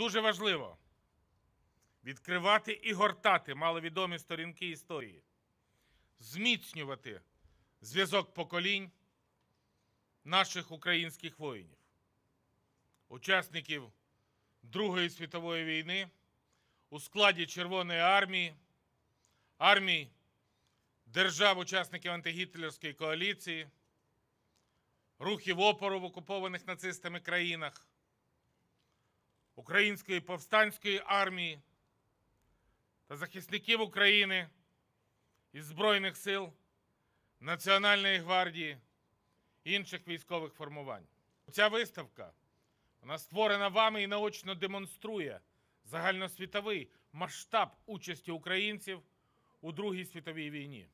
Дуже важливо відкривати і гортати маловідомі сторінки історії, зміцнювати зв'язок поколінь наших українських воїнів, учасників Другої світової війни у складі Червоної армії, армій держав-учасників антигітлерської коаліції, рухів опору в окупованих нацистами країнах. Української повстанської армії та захисників України із Збройних сил, Національної гвардії інших військових формувань. Ця виставка вона створена вами і наочно демонструє загальносвітовий масштаб участі українців у Другій світовій війні.